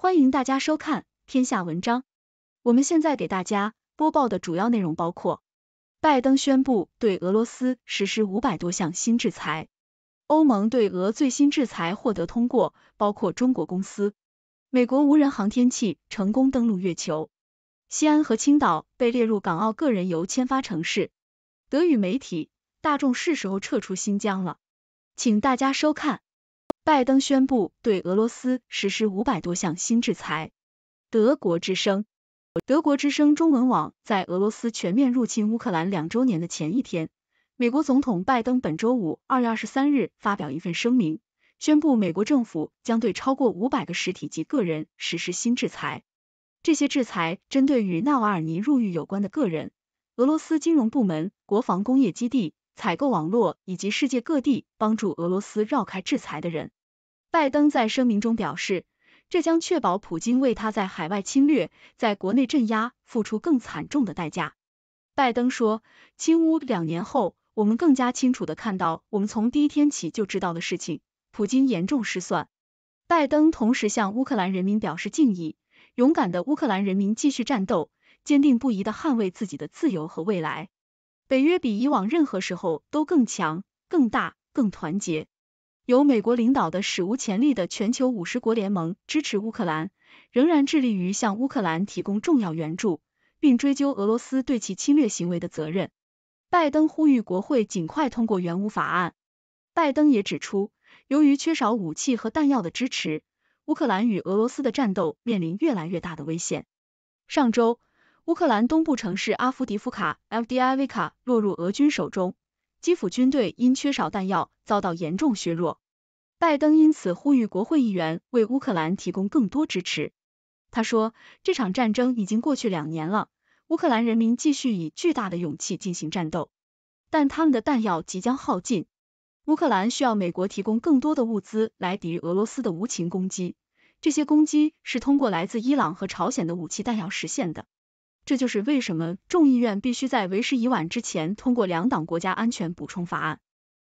欢迎大家收看天下文章。我们现在给大家播报的主要内容包括：拜登宣布对俄罗斯实施五百多项新制裁；欧盟对俄最新制裁获得通过，包括中国公司；美国无人航天器成功登陆月球；西安和青岛被列入港澳个人游签发城市；德语媒体大众是时候撤出新疆了。请大家收看。拜登宣布对俄罗斯实施五百多项新制裁。德国之声，德国之声中文网在俄罗斯全面入侵乌克兰两周年的前一天，美国总统拜登本周五二月二十三日发表一份声明，宣布美国政府将对超过五百个实体及个人实施新制裁。这些制裁针对与纳瓦尔尼入狱有关的个人、俄罗斯金融部门、国防工业基地、采购网络以及世界各地帮助俄罗斯绕开制裁的人。拜登在声明中表示，这将确保普京为他在海外侵略、在国内镇压付出更惨重的代价。拜登说：“清乌两年后，我们更加清楚地看到，我们从第一天起就知道的事情。普京严重失算。”拜登同时向乌克兰人民表示敬意：“勇敢的乌克兰人民继续战斗，坚定不移地捍卫自己的自由和未来。北约比以往任何时候都更强、更大、更团结。”由美国领导的史无前例的全球五十国联盟支持乌克兰，仍然致力于向乌克兰提供重要援助，并追究俄罗斯对其侵略行为的责任。拜登呼吁国会尽快通过援乌法案。拜登也指出，由于缺少武器和弹药的支持，乌克兰与俄罗斯的战斗面临越来越大的危险。上周，乌克兰东部城市阿夫迪夫卡 f d i i v k a 落入俄军手中，基辅军队因缺少弹药。遭到严重削弱，拜登因此呼吁国会议员为乌克兰提供更多支持。他说，这场战争已经过去两年了，乌克兰人民继续以巨大的勇气进行战斗，但他们的弹药即将耗尽。乌克兰需要美国提供更多的物资来抵御俄罗斯的无情攻击，这些攻击是通过来自伊朗和朝鲜的武器弹药实现的。这就是为什么众议院必须在为时已晚之前通过两党国家安全补充法案。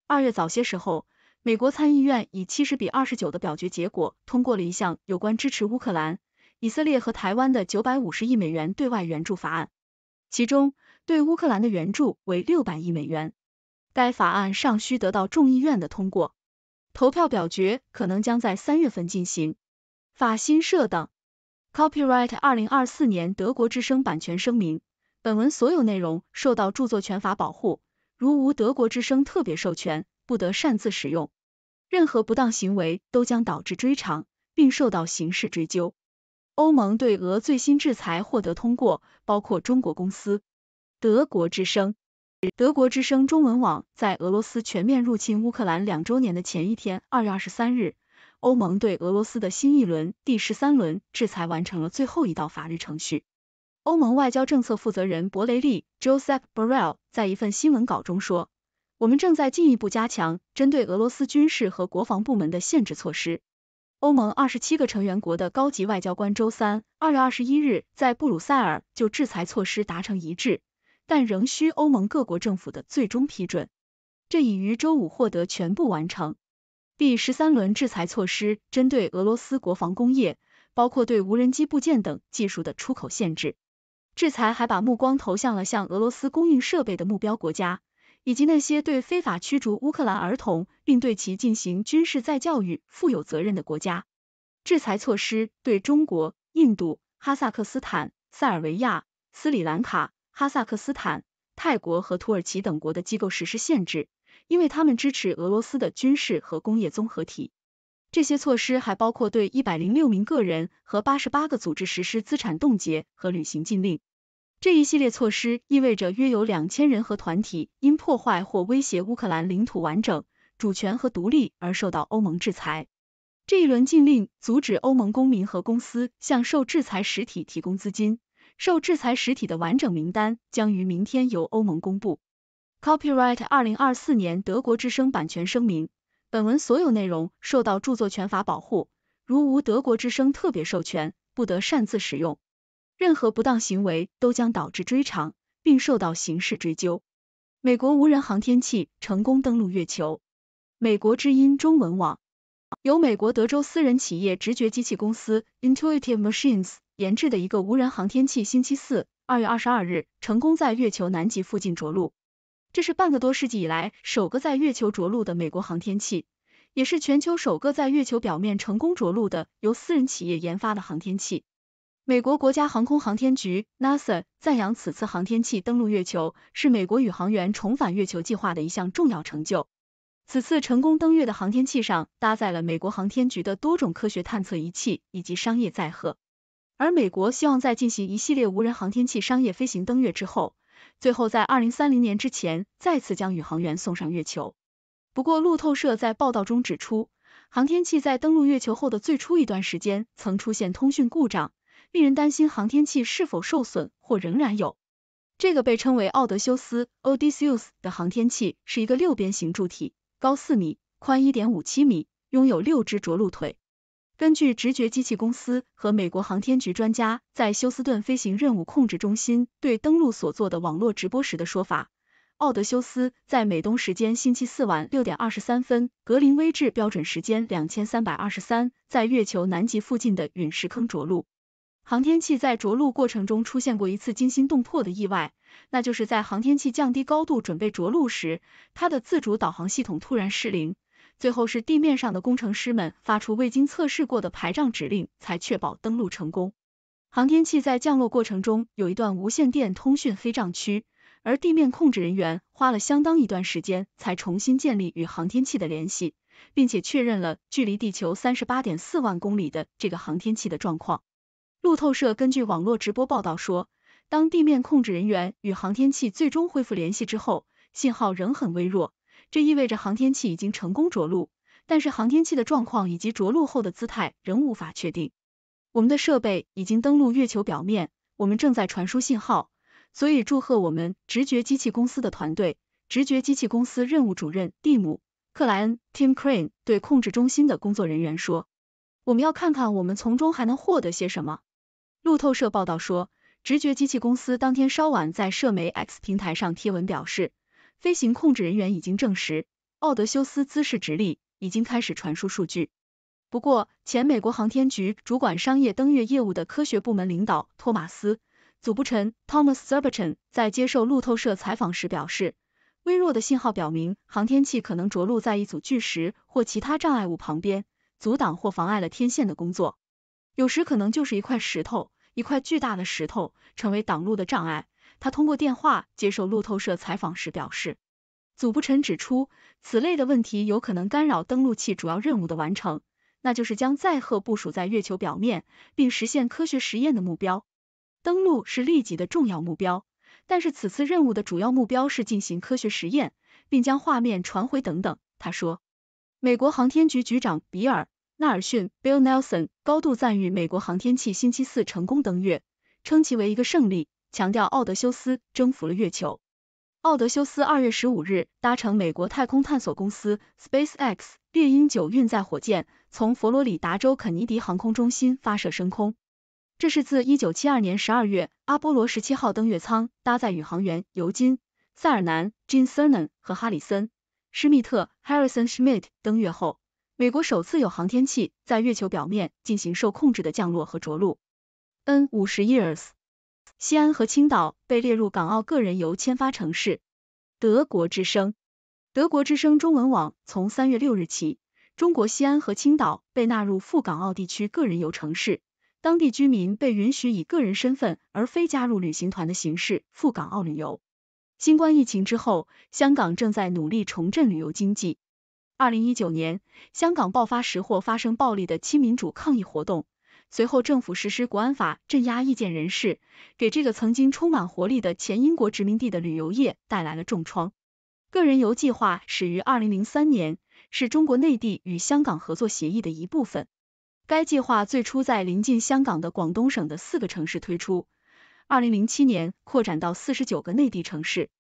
二月早些时候，美国参议院以七十比二十九的表决结果通过了一项有关支持乌克兰、以色列和台湾的九百五十亿美元对外援助法案，其中对乌克兰的援助为六百亿美元。该法案尚需得到众议院的通过，投票表决可能将在三月份进行。法新社等。Copyright 二零二四年德国之声版权声明：本文所有内容受到著作权法保护。如无德国之声特别授权，不得擅自使用。任何不当行为都将导致追偿，并受到刑事追究。欧盟对俄最新制裁获得通过，包括中国公司。德国之声，德国之声中文网在俄罗斯全面入侵乌克兰两周年的前一天，二月二十三日，欧盟对俄罗斯的新一轮第十三轮制裁完成了最后一道法律程序。欧盟外交政策负责人博雷利 （Josep h Borrell） 在一份新闻稿中说：“我们正在进一步加强针对俄罗斯军事和国防部门的限制措施。欧盟二十七个成员国的高级外交官周三（二月二十一日）在布鲁塞尔就制裁措施达成一致，但仍需欧盟各国政府的最终批准。这已于周五获得全部完成。第十三轮制裁措施针对俄罗斯国防工业，包括对无人机部件等技术的出口限制。”制裁还把目光投向了向俄罗斯供应设备的目标国家，以及那些对非法驱逐乌克兰儿童并对其进行军事再教育负有责任的国家。制裁措施对中国、印度、哈萨克斯坦、塞尔维亚、斯里兰卡、哈萨克斯坦、泰国和土耳其等国的机构实施限制，因为他们支持俄罗斯的军事和工业综合体。这些措施还包括对一百零六名个人和八十八个组织实施资产冻结和履行禁令。这一系列措施意味着约有两千人和团体因破坏或威胁乌克兰领土完整、主权和独立而受到欧盟制裁。这一轮禁令阻止欧盟公民和公司向受制裁实体提供资金。受制裁实体的完整名单将于明天由欧盟公布。Copyright 二零二四年德国之声版权声明。本文所有内容受到著作权法保护，如无德国之声特别授权，不得擅自使用。任何不当行为都将导致追偿，并受到刑事追究。美国无人航天器成功登陆月球。美国之音中文网由美国德州私人企业直觉机器公司 （Intuitive Machines） 研制的一个无人航天器，星期四二月二十二日成功在月球南极附近着陆。这是半个多世纪以来首个在月球着陆的美国航天器，也是全球首个在月球表面成功着陆的由私人企业研发的航天器。美国国家航空航天局 （NASA） 赞扬此次航天器登陆月球是美国宇航员重返月球计划的一项重要成就。此次成功登月的航天器上搭载了美国航天局的多种科学探测仪器以及商业载荷，而美国希望在进行一系列无人航天器商业飞行登月之后。最后，在二零三零年之前，再次将宇航员送上月球。不过，路透社在报道中指出，航天器在登陆月球后的最初一段时间曾出现通讯故障，令人担心航天器是否受损或仍然有。这个被称为“奥德修斯 ”（Odysseus） 的航天器是一个六边形柱体，高四米，宽一点五七米，拥有六只着陆腿。根据直觉机器公司和美国航天局专家在休斯顿飞行任务控制中心对登陆所做的网络直播时的说法，奥德修斯在美东时间星期四晚六点二十三分（格林威治标准时间两千三百二十三）在月球南极附近的陨石坑着陆。航天器在着陆过程中出现过一次惊心动魄的意外，那就是在航天器降低高度准备着陆时，它的自主导航系统突然失灵。最后是地面上的工程师们发出未经测试过的排障指令，才确保登陆成功。航天器在降落过程中有一段无线电通讯黑障区，而地面控制人员花了相当一段时间才重新建立与航天器的联系，并且确认了距离地球三十八点四万公里的这个航天器的状况。路透社根据网络直播报道说，当地面控制人员与航天器最终恢复联系之后，信号仍很微弱。这意味着航天器已经成功着陆，但是航天器的状况以及着陆后的姿态仍无法确定。我们的设备已经登陆月球表面，我们正在传输信号，所以祝贺我们直觉机器公司的团队。直觉机器公司任务主任蒂姆·克莱恩 （Tim Crane） 对控制中心的工作人员说：“我们要看看我们从中还能获得些什么。”路透社报道说，直觉机器公司当天稍晚在社媒 X 平台上贴文表示。飞行控制人员已经证实，奥德修斯姿势直立，已经开始传输数据。不过，前美国航天局主管商业登月业务的科学部门领导托马斯·祖布臣 （Thomas z u b e r t e n 在接受路透社采访时表示，微弱的信号表明航天器可能着陆在一组巨石或其他障碍物旁边，阻挡或妨碍了天线的工作。有时可能就是一块石头，一块巨大的石头，成为挡路的障碍。他通过电话接受路透社采访时表示，祖布臣指出，此类的问题有可能干扰登陆器主要任务的完成，那就是将载荷部署在月球表面并实现科学实验的目标。登陆是立即的重要目标，但是此次任务的主要目标是进行科学实验，并将画面传回等等。他说，美国航天局局长比尔·纳尔逊 （Bill Nelson） 高度赞誉美国航天器星期四成功登月，称其为一个胜利。强调奥德修斯征服了月球。奥德修斯二月十五日搭乘美国太空探索公司 Space X 猎鹰九运载火箭从佛罗里达州肯尼迪航空中心发射升空。这是自一九七二年十二月阿波罗十七号登月舱搭载宇航员尤金·塞尔南 e u g n Cernan） 和哈里森·施密特 （Harrison s c h m i d t 登月后，美国首次有航天器在月球表面进行受控制的降落和着陆。n 五十 years。西安和青岛被列入港澳个人游签发城市。德国之声，德国之声中文网从三月六日起，中国西安和青岛被纳入赴港澳地区个人游城市，当地居民被允许以个人身份而非加入旅行团的形式赴港澳旅游。新冠疫情之后，香港正在努力重振旅游经济。二零一九年，香港爆发时或发生暴力的亲民主抗议活动。随后，政府实施国安法，镇压意见人士，给这个曾经充满活力的前英国殖民地的旅游业带来了重创。个人游计划始于二零零三年，是中国内地与香港合作协议的一部分。该计划最初在临近香港的广东省的四个城市推出，二零零七年扩展到四十九个内地城市。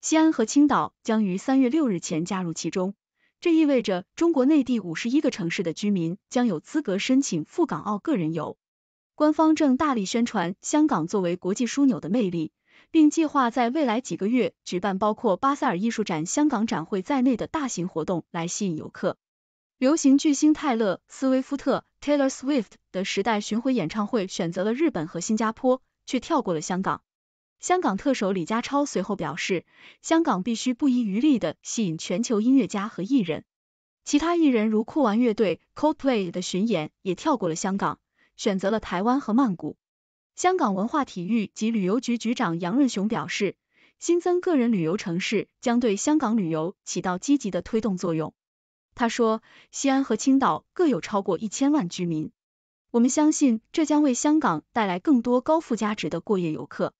西安和青岛将于三月六日前加入其中。这意味着中国内地五十一个城市的居民将有资格申请赴港澳个人游。官方正大力宣传香港作为国际枢纽的魅力，并计划在未来几个月举办包括巴塞尔艺术展、香港展会在内的大型活动来吸引游客。流行巨星泰勒·斯威夫特 （Taylor Swift） 的时代巡回演唱会选择了日本和新加坡，却跳过了香港。香港特首李家超随后表示，香港必须不遗余力的吸引全球音乐家和艺人。其他艺人如酷玩乐队 Coldplay 的巡演也跳过了香港，选择了台湾和曼谷。香港文化体育及旅游局局长杨润雄表示，新增个人旅游城市将对香港旅游起到积极的推动作用。他说，西安和青岛各有超过一千万居民，我们相信这将为香港带来更多高附加值的过夜游客。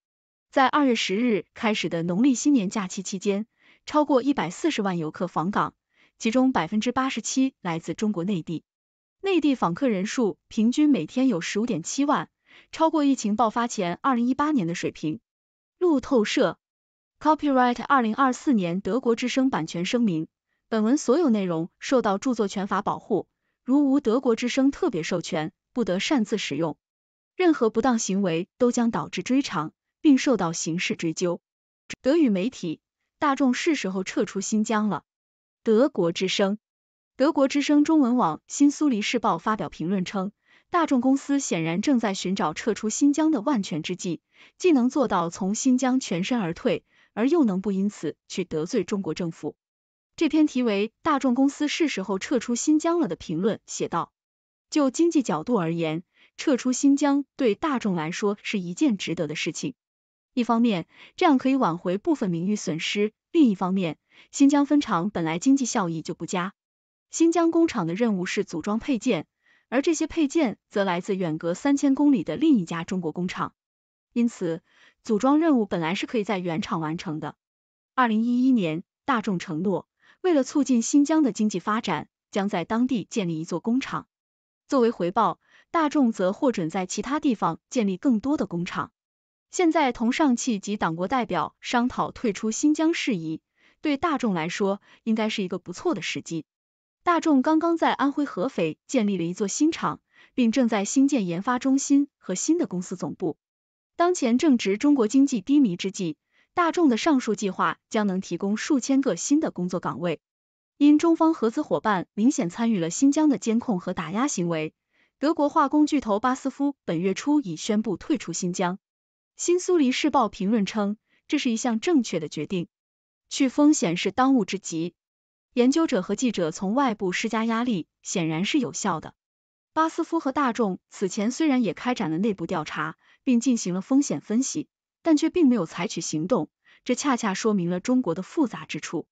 在二月十日开始的农历新年假期期间，超过一百四十万游客访港，其中百分之八十七来自中国内地。内地访客人数平均每天有十五点七万，超过疫情爆发前二零一八年的水平。路透社，Copyright 二零二四年德国之声版权声明：本文所有内容受到著作权法保护，如无德国之声特别授权，不得擅自使用，任何不当行为都将导致追偿。并受到刑事追究。德语媒体大众是时候撤出新疆了。德国之声、德国之声中文网《新苏黎世报》发表评论称，大众公司显然正在寻找撤出新疆的万全之计，既能做到从新疆全身而退，而又能不因此去得罪中国政府。这篇题为《大众公司是时候撤出新疆了》的评论写道：“就经济角度而言，撤出新疆对大众来说是一件值得的事情。”一方面，这样可以挽回部分名誉损失；另一方面，新疆分厂本来经济效益就不佳。新疆工厂的任务是组装配件，而这些配件则来自远隔三千公里的另一家中国工厂，因此，组装任务本来是可以在原厂完成的。二零一一年，大众承诺，为了促进新疆的经济发展，将在当地建立一座工厂。作为回报，大众则获准在其他地方建立更多的工厂。现在同上汽及党国代表商讨退出新疆事宜，对大众来说应该是一个不错的时机。大众刚刚在安徽合肥建立了一座新厂，并正在新建研发中心和新的公司总部。当前正值中国经济低迷之际，大众的上述计划将能提供数千个新的工作岗位。因中方合资伙伴明显参与了新疆的监控和打压行为，德国化工巨头巴斯夫本月初已宣布退出新疆。《新苏黎世报》评论称，这是一项正确的决定，去风险是当务之急。研究者和记者从外部施加压力显然是有效的。巴斯夫和大众此前虽然也开展了内部调查，并进行了风险分析，但却并没有采取行动，这恰恰说明了中国的复杂之处。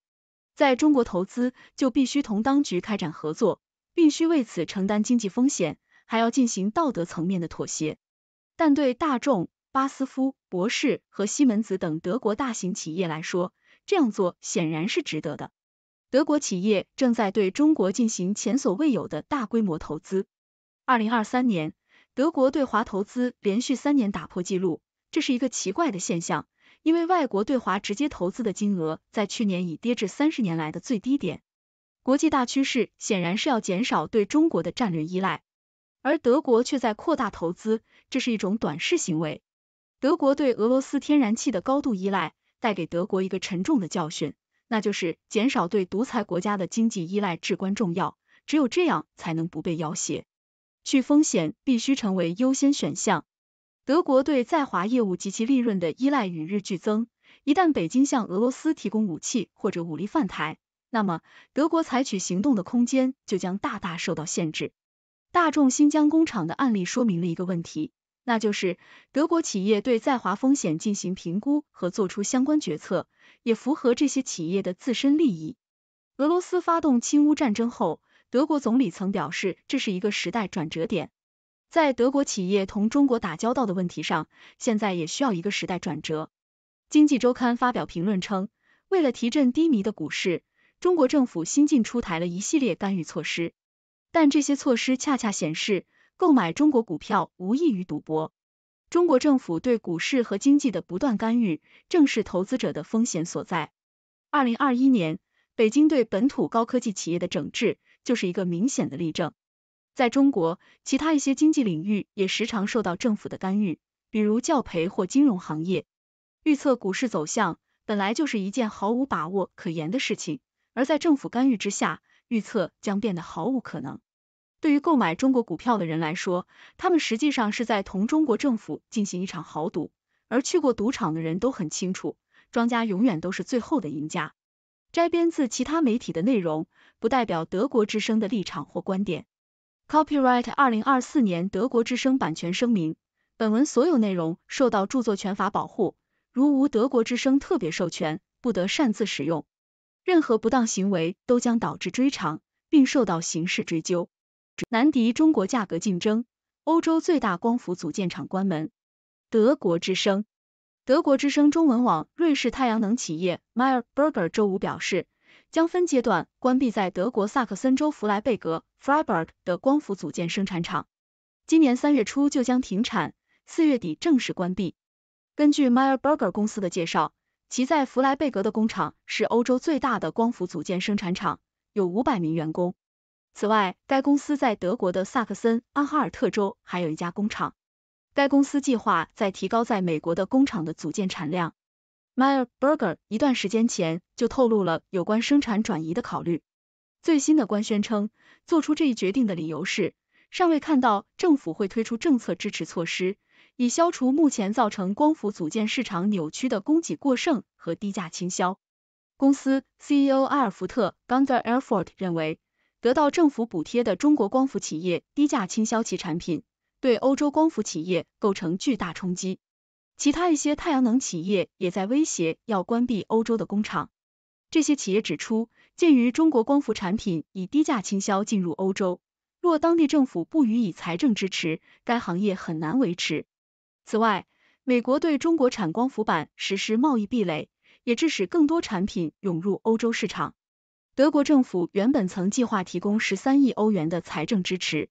在中国投资，就必须同当局开展合作，必须为此承担经济风险，还要进行道德层面的妥协。但对大众。巴斯夫博士和西门子等德国大型企业来说，这样做显然是值得的。德国企业正在对中国进行前所未有的大规模投资。二零二三年，德国对华投资连续三年打破纪录，这是一个奇怪的现象，因为外国对华直接投资的金额在去年已跌至三十年来的最低点。国际大趋势显然是要减少对中国的战略依赖，而德国却在扩大投资，这是一种短视行为。德国对俄罗斯天然气的高度依赖，带给德国一个沉重的教训，那就是减少对独裁国家的经济依赖至关重要。只有这样，才能不被要挟，去风险必须成为优先选项。德国对在华业务及其利润的依赖与日俱增，一旦北京向俄罗斯提供武器或者武力犯台，那么德国采取行动的空间就将大大受到限制。大众新疆工厂的案例说明了一个问题。那就是德国企业对在华风险进行评估和做出相关决策，也符合这些企业的自身利益。俄罗斯发动侵乌战争后，德国总理曾表示这是一个时代转折点。在德国企业同中国打交道的问题上，现在也需要一个时代转折。经济周刊发表评论称，为了提振低迷的股市，中国政府新近出台了一系列干预措施，但这些措施恰恰显示。购买中国股票无异于赌博。中国政府对股市和经济的不断干预，正是投资者的风险所在。二零二一年，北京对本土高科技企业的整治就是一个明显的例证。在中国，其他一些经济领域也时常受到政府的干预，比如教培或金融行业。预测股市走向本来就是一件毫无把握可言的事情，而在政府干预之下，预测将变得毫无可能。对于购买中国股票的人来说，他们实际上是在同中国政府进行一场豪赌。而去过赌场的人都很清楚，庄家永远都是最后的赢家。摘编自其他媒体的内容，不代表德国之声的立场或观点。Copyright 二零二四年德国之声版权声明：本文所有内容受到著作权法保护，如无德国之声特别授权，不得擅自使用。任何不当行为都将导致追偿，并受到刑事追究。难敌中国价格竞争，欧洲最大光伏组件厂关门。德国之声，德国之声中文网，瑞士太阳能企业 Meyer b u r g e r 周五表示，将分阶段关闭在德国萨克森州弗莱贝格 （Freiberg） 的光伏组件生产厂，今年三月初就将停产，四月底正式关闭。根据 Meyer b u r g e r 公司的介绍，其在弗莱贝格的工厂是欧洲最大的光伏组件生产厂，有五百名员工。此外，该公司在德国的萨克森安哈尔特州还有一家工厂。该公司计划在提高在美国的工厂的组件产量。Meyer Burger 一段时间前就透露了有关生产转移的考虑。最新的官宣称，做出这一决定的理由是尚未看到政府会推出政策支持措施，以消除目前造成光伏组件市场扭曲的供给过剩和低价倾销。公司 CEO 阿尔福特 Gunther Airfort 认为。得到政府补贴的中国光伏企业低价倾销其产品，对欧洲光伏企业构成巨大冲击。其他一些太阳能企业也在威胁要关闭欧洲的工厂。这些企业指出，鉴于中国光伏产品以低价倾销进入欧洲，若当地政府不予以财政支持，该行业很难维持。此外，美国对中国产光伏板实施贸易壁垒，也致使更多产品涌入欧洲市场。德国政府原本曾计划提供十三亿欧元的财政支持，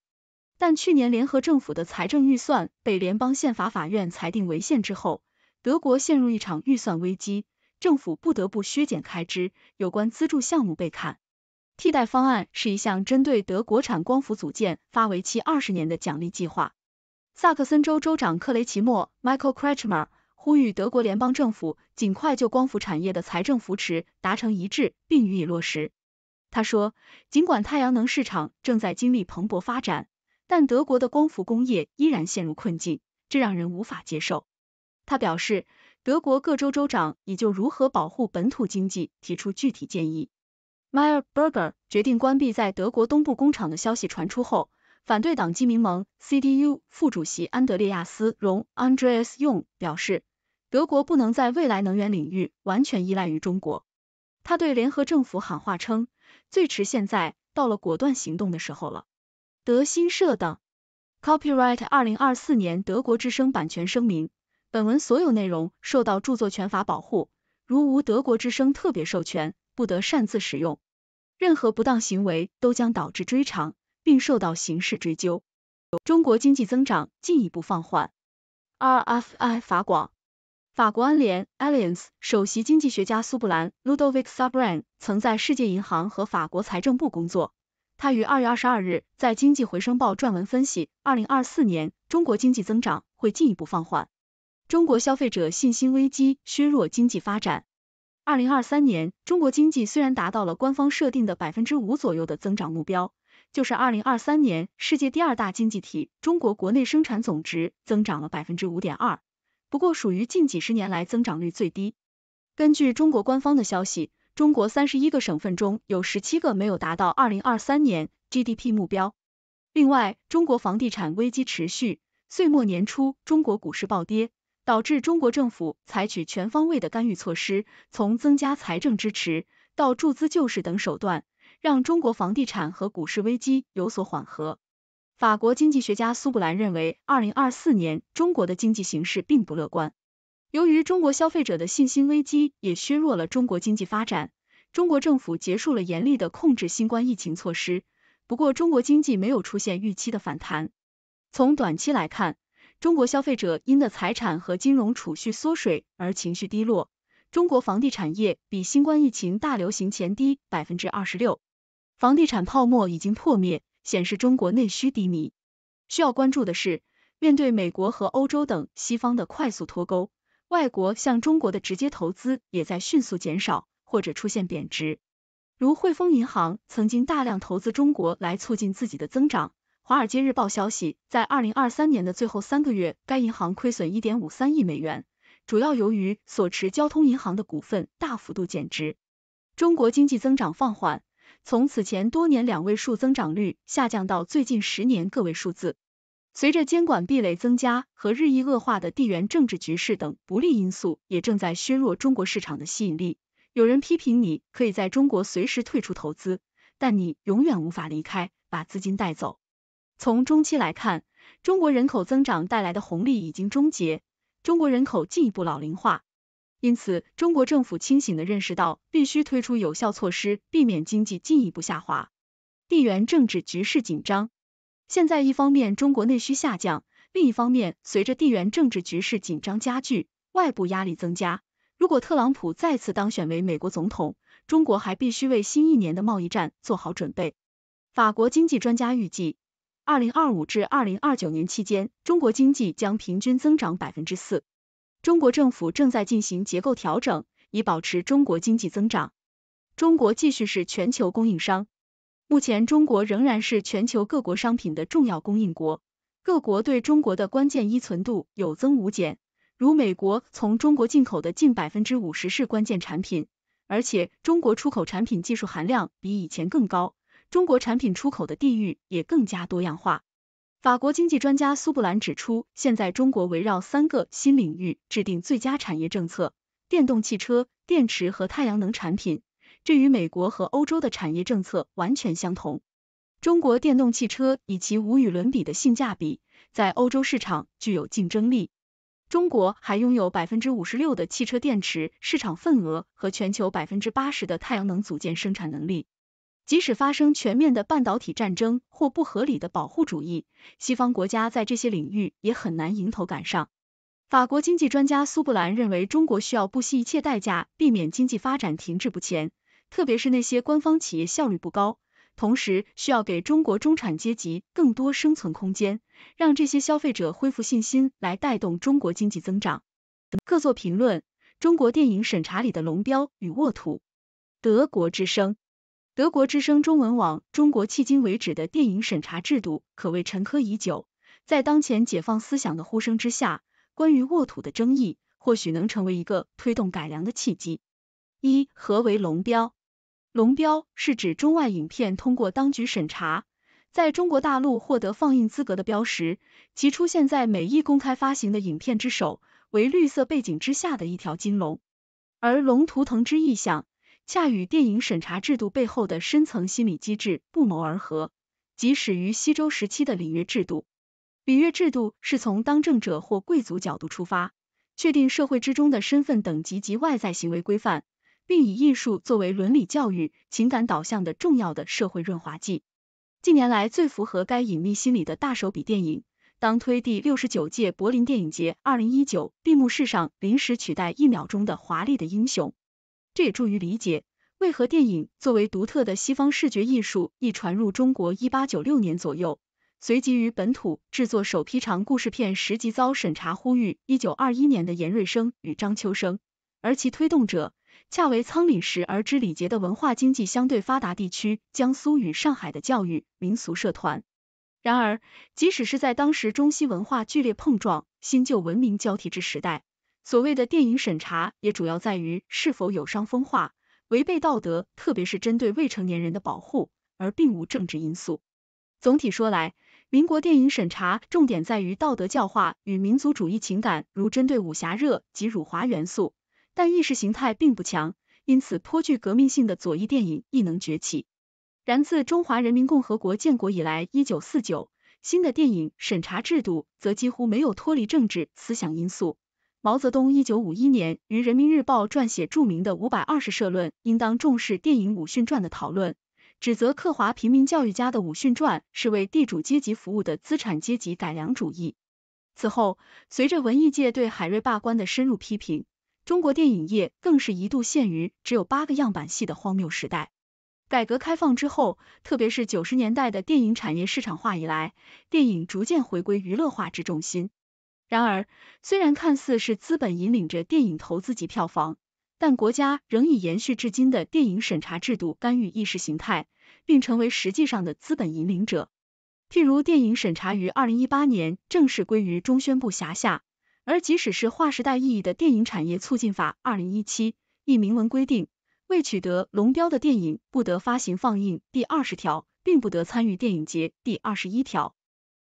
但去年联合政府的财政预算被联邦宪法法院裁定违宪之后，德国陷入一场预算危机，政府不得不削减开支，有关资助项目被砍。替代方案是一项针对德国产光伏组件发为期二十年的奖励计划。萨克森州州长克雷奇莫 m i c h a e l Kretschmer） 呼吁德国联邦政府尽快就光伏产业的财政扶持达成一致，并予以落实。他说，尽管太阳能市场正在经历蓬勃发展，但德国的光伏工业依然陷入困境，这让人无法接受。他表示，德国各州州长已就如何保护本土经济提出具体建议。m e y e r b e r g e r 决定关闭在德国东部工厂的消息传出后，反对党基民盟 （CDU） 副主席安德烈亚斯·荣 （Andreas Jung） 表示，德国不能在未来能源领域完全依赖于中国。他对联合政府喊话称。最迟现在到了果断行动的时候了。德新社等。Copyright 二零二四年德国之声版权声明：本文所有内容受到著作权法保护，如无德国之声特别授权，不得擅自使用。任何不当行为都将导致追偿，并受到刑事追究。中国经济增长进一步放缓。RFI 法广。法国安联 Alliance 首席经济学家苏布兰 Ludovic Sabran 曾在世界银行和法国财政部工作。他于二月二十二日在《经济回声报》撰文分析，二零二四年中国经济增长会进一步放缓。中国消费者信心危机削弱经济发展。二零二三年中国经济虽然达到了官方设定的百分之五左右的增长目标，就是二零二三年世界第二大经济体中国国内生产总值增长了百分之五点二。不过，属于近几十年来增长率最低。根据中国官方的消息，中国三十一个省份中有十七个没有达到二零二三年 GDP 目标。另外，中国房地产危机持续，岁末年初，中国股市暴跌，导致中国政府采取全方位的干预措施，从增加财政支持到注资救市等手段，让中国房地产和股市危机有所缓和。法国经济学家苏布兰认为，二零二四年中国的经济形势并不乐观。由于中国消费者的信心危机，也削弱了中国经济发展。中国政府结束了严厉的控制新冠疫情措施，不过中国经济没有出现预期的反弹。从短期来看，中国消费者因的财产和金融储蓄缩水而情绪低落。中国房地产业比新冠疫情大流行前低百分之二十六，房地产泡沫已经破灭。显示中国内需低迷。需要关注的是，面对美国和欧洲等西方的快速脱钩，外国向中国的直接投资也在迅速减少或者出现贬值。如汇丰银行曾经大量投资中国来促进自己的增长。华尔街日报消息，在二零二三年的最后三个月，该银行亏损一点五三亿美元，主要由于所持交通银行的股份大幅度减值。中国经济增长放缓。从此前多年两位数增长率下降到最近十年个位数字，随着监管壁垒增加和日益恶化的地缘政治局势等不利因素，也正在削弱中国市场的吸引力。有人批评你可以在中国随时退出投资，但你永远无法离开，把资金带走。从中期来看，中国人口增长带来的红利已经终结，中国人口进一步老龄化。因此，中国政府清醒的认识到，必须推出有效措施，避免经济进一步下滑。地缘政治局势紧张，现在一方面中国内需下降，另一方面随着地缘政治局势紧张加剧，外部压力增加。如果特朗普再次当选为美国总统，中国还必须为新一年的贸易战做好准备。法国经济专家预计，二零二五至二零二九年期间，中国经济将平均增长百分之四。中国政府正在进行结构调整，以保持中国经济增长。中国继续是全球供应商。目前，中国仍然是全球各国商品的重要供应国，各国对中国的关键依存度有增无减。如美国从中国进口的近百分之五十是关键产品，而且中国出口产品技术含量比以前更高，中国产品出口的地域也更加多样化。法国经济专家苏布兰指出，现在中国围绕三个新领域制定最佳产业政策：电动汽车、电池和太阳能产品。这与美国和欧洲的产业政策完全相同。中国电动汽车以其无与伦比的性价比，在欧洲市场具有竞争力。中国还拥有百分之五十六的汽车电池市场份额和全球百分之八十的太阳能组件生产能力。即使发生全面的半导体战争或不合理的保护主义，西方国家在这些领域也很难迎头赶上。法国经济专家苏布兰认为，中国需要不惜一切代价避免经济发展停滞不前，特别是那些官方企业效率不高，同时需要给中国中产阶级更多生存空间，让这些消费者恢复信心来带动中国经济增长。各作评论：中国电影审查里的龙标与沃土。德国之声。德国之声中文网：中国迄今为止的电影审查制度可谓沉疴已久，在当前解放思想的呼声之下，关于沃土的争议或许能成为一个推动改良的契机。一，何为龙标？龙标是指中外影片通过当局审查，在中国大陆获得放映资格的标识，其出现在每一公开发行的影片之首，为绿色背景之下的一条金龙。而龙图腾之意象。恰与电影审查制度背后的深层心理机制不谋而合。即始于西周时期的礼乐制度，礼乐制度是从当政者或贵族角度出发，确定社会之中的身份等级及外在行为规范，并以艺术作为伦理教育、情感导向的重要的社会润滑剂。近年来最符合该隐秘心理的大手笔电影，当推第六十九届柏林电影节二零一九闭幕式上临时取代《一秒钟》的《华丽的英雄》。这也助于理解，为何电影作为独特的西方视觉艺术，亦传入中国一八九六年左右，随即于本土制作首批长故事片时即遭审查呼吁。一九二一年的严瑞生与张秋生，而其推动者恰为“仓廪实而知礼节”的文化经济相对发达地区江苏与上海的教育民俗社团。然而，即使是在当时中西文化剧烈碰撞、新旧文明交替之时代，所谓的电影审查也主要在于是否有伤风化、违背道德，特别是针对未成年人的保护，而并无政治因素。总体说来，民国电影审查重点在于道德教化与民族主义情感，如针对武侠热及辱华元素，但意识形态并不强，因此颇具革命性的左翼电影亦能崛起。然自中华人民共和国建国以来（一九四九），新的电影审查制度则几乎没有脱离政治思想因素。毛泽东一九五一年于《人民日报》撰写著名的五百二十社论，应当重视电影《武训传》的讨论，指责刻华平民教育家的《武训传》是为地主阶级服务的资产阶级改良主义。此后，随着文艺界对海瑞罢官的深入批评，中国电影业更是一度陷于只有八个样板戏的荒谬时代。改革开放之后，特别是九十年代的电影产业市场化以来，电影逐渐回归娱乐化之重心。然而，虽然看似是资本引领着电影投资及票房，但国家仍以延续至今的电影审查制度干预意识形态，并成为实际上的资本引领者。譬如，电影审查于二零一八年正式归于中宣部辖下，而即使是划时代意义的电影产业促进法二零一七亦明文规定，未取得龙标的电影不得发行放映，第二十条，并不得参与电影节，第二十一条。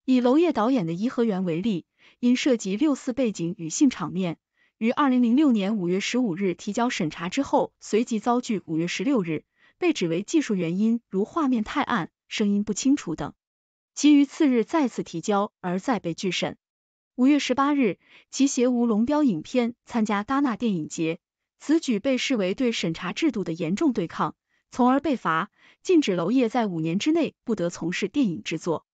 以娄烨导演的《颐和园》为例。因涉及六四背景与性场面，于二零零六年五月十五日提交审查之后，随即遭拒。五月十六日被指为技术原因，如画面太暗、声音不清楚等。其于次日再次提交，而再被拒审。五月十八日，其携吴龙标影片参加戛纳电影节，此举被视为对审查制度的严重对抗，从而被罚，禁止娄烨在五年之内不得从事电影制作。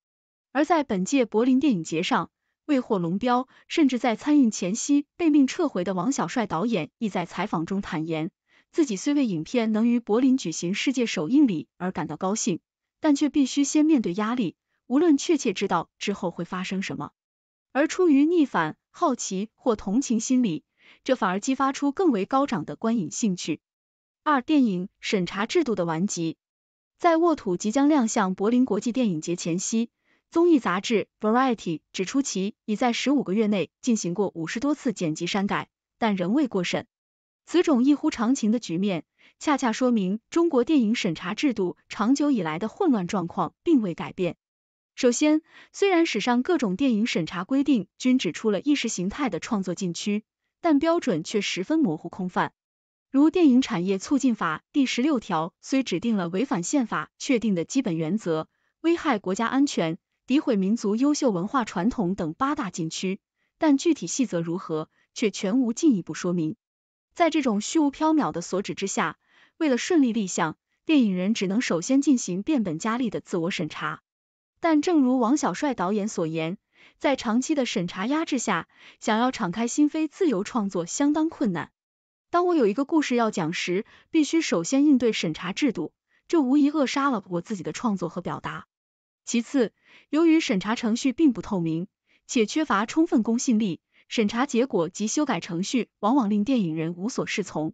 而在本届柏林电影节上。未获龙标，甚至在参映前夕被命撤回的王小帅导演亦在采访中坦言，自己虽为影片能于柏林举行世界首映礼而感到高兴，但却必须先面对压力，无论确切知道之后会发生什么。而出于逆反、好奇或同情心理，这反而激发出更为高涨的观影兴趣。二、电影审查制度的顽疾，在《沃土》即将亮相柏林国际电影节前夕。综艺杂志《Variety》指出，其已在十五个月内进行过五十多次剪辑删改，但仍未过审。此种异乎常情的局面，恰恰说明中国电影审查制度长久以来的混乱状况并未改变。首先，虽然史上各种电影审查规定均指出了意识形态的创作禁区，但标准却十分模糊空泛。如《电影产业促进法》第十六条虽指定了违反宪法确定的基本原则、危害国家安全，诋毁民族优秀文化传统等八大禁区，但具体细则如何，却全无进一步说明。在这种虚无缥缈的所指之下，为了顺利立项，电影人只能首先进行变本加厉的自我审查。但正如王小帅导演所言，在长期的审查压制下，想要敞开心扉、自由创作相当困难。当我有一个故事要讲时，必须首先应对审查制度，这无疑扼杀了我自己的创作和表达。其次，由于审查程序并不透明，且缺乏充分公信力，审查结果及修改程序往往令电影人无所适从。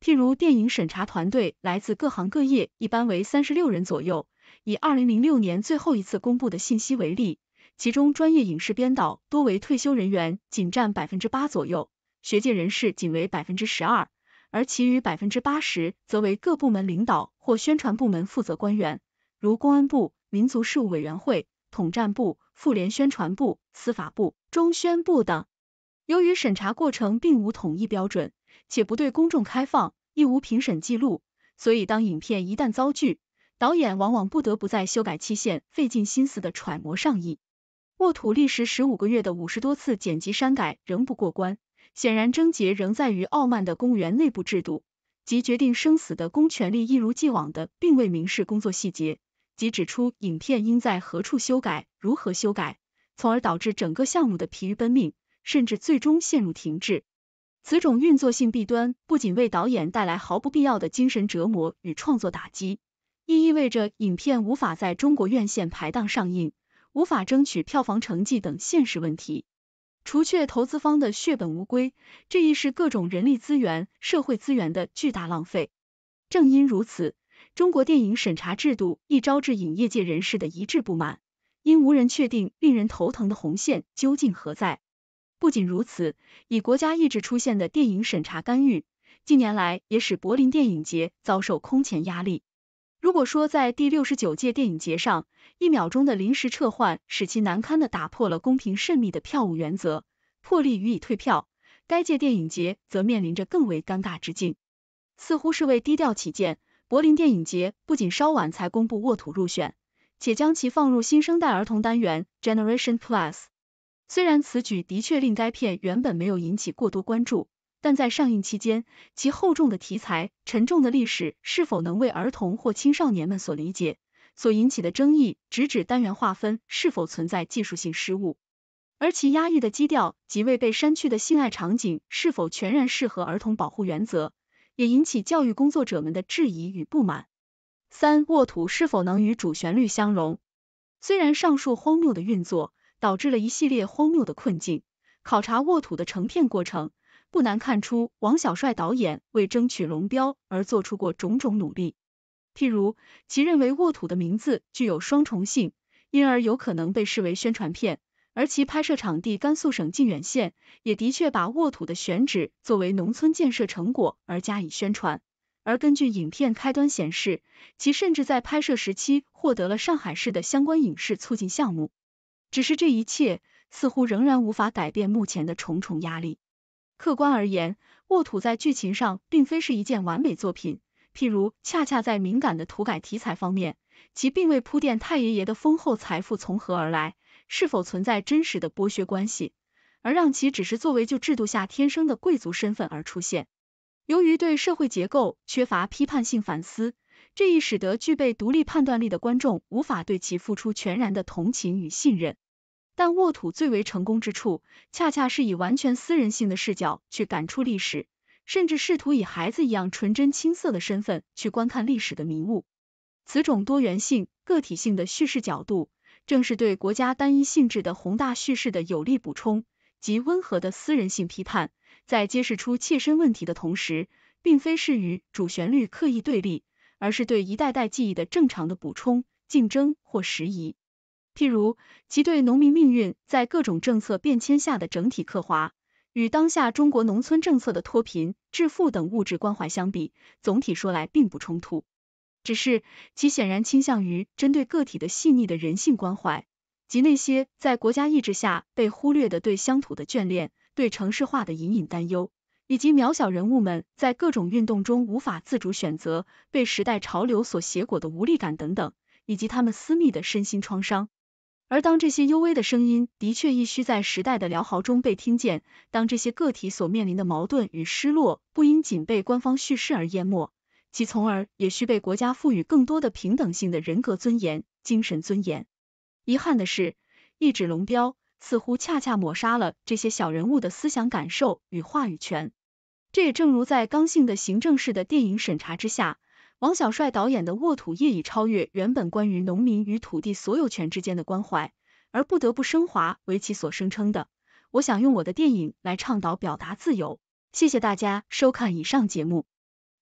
譬如，电影审查团队来自各行各业，一般为三十六人左右。以二零零六年最后一次公布的信息为例，其中专业影视编导多为退休人员，仅占百分之八左右；学界人士仅为百分之十二，而其余百分之八十则为各部门领导或宣传部门负责官员，如公安部。民族事务委员会、统战部、妇联宣传部、司法部、中宣部等。由于审查过程并无统一标准，且不对公众开放，亦无评审记录，所以当影片一旦遭拒，导演往往不得不在修改期限费尽心思的揣摩上意。沃土历时十五个月的五十多次剪辑删改仍不过关，显然症结仍在于傲慢的公务员内部制度及决定生死的公权力一如既往的并未明示工作细节。即指出影片应在何处修改，如何修改，从而导致整个项目的疲于奔命，甚至最终陷入停滞。此种运作性弊端不仅为导演带来毫不必要的精神折磨与创作打击，亦意味着影片无法在中国院线排档上映，无法争取票房成绩等现实问题。除却投资方的血本无归，这亦是各种人力资源、社会资源的巨大浪费。正因如此。中国电影审查制度一招致影业界人士的一致不满，因无人确定令人头疼的红线究竟何在。不仅如此，以国家意志出现的电影审查干预，近年来也使柏林电影节遭受空前压力。如果说在第六十九届电影节上，一秒钟的临时撤换使其难堪的打破了公平慎密的票务原则，破例予以退票，该届电影节则面临着更为尴尬之境。似乎是为低调起见。柏林电影节不仅稍晚才公布《沃土》入选，且将其放入新生代儿童单元 Generation Plus。虽然此举的确令该片原本没有引起过多关注，但在上映期间，其厚重的题材、沉重的历史是否能为儿童或青少年们所理解，所引起的争议直指单元划分是否存在技术性失误，而其压抑的基调及未被删去的性爱场景是否全然适合儿童保护原则。也引起教育工作者们的质疑与不满。三沃土是否能与主旋律相融？虽然上述荒谬的运作导致了一系列荒谬的困境，考察沃土的成片过程，不难看出王小帅导演为争取龙标而做出过种种努力。譬如，其认为沃土的名字具有双重性，因而有可能被视为宣传片。而其拍摄场地甘肃省靖远县也的确把沃土的选址作为农村建设成果而加以宣传，而根据影片开端显示，其甚至在拍摄时期获得了上海市的相关影视促进项目。只是这一切似乎仍然无法改变目前的重重压力。客观而言，沃土在剧情上并非是一件完美作品，譬如恰恰在敏感的土改题材方面，其并未铺垫太爷爷的丰厚财富从何而来。是否存在真实的剥削关系，而让其只是作为旧制度下天生的贵族身份而出现？由于对社会结构缺乏批判性反思，这一使得具备独立判断力的观众无法对其付出全然的同情与信任。但沃土最为成功之处，恰恰是以完全私人性的视角去感触历史，甚至试图以孩子一样纯真青涩的身份去观看历史的迷雾。此种多元性、个体性的叙事角度。正是对国家单一性质的宏大叙事的有力补充及温和的私人性批判，在揭示出切身问题的同时，并非是与主旋律刻意对立，而是对一代代记忆的正常的补充、竞争或时宜。譬如，其对农民命运在各种政策变迁下的整体刻画，与当下中国农村政策的脱贫、致富等物质关怀相比，总体说来并不冲突。只是其显然倾向于针对个体的细腻的人性关怀，及那些在国家意志下被忽略的对乡土的眷恋、对城市化的隐隐担忧，以及渺小人物们在各种运动中无法自主选择、被时代潮流所挟裹的无力感等等，以及他们私密的身心创伤。而当这些幽微的声音的确亦需在时代的辽嚎中被听见，当这些个体所面临的矛盾与失落不因仅被官方叙事而淹没。其从而也需被国家赋予更多的平等性的人格尊严、精神尊严。遗憾的是，一纸龙标似乎恰恰抹杀了这些小人物的思想感受与话语权。这也正如在刚性的行政式的电影审查之下，王小帅导演的《沃土》业已超越原本关于农民与土地所有权之间的关怀，而不得不升华为其所声称的“我想用我的电影来倡导表达自由”。谢谢大家收看以上节目。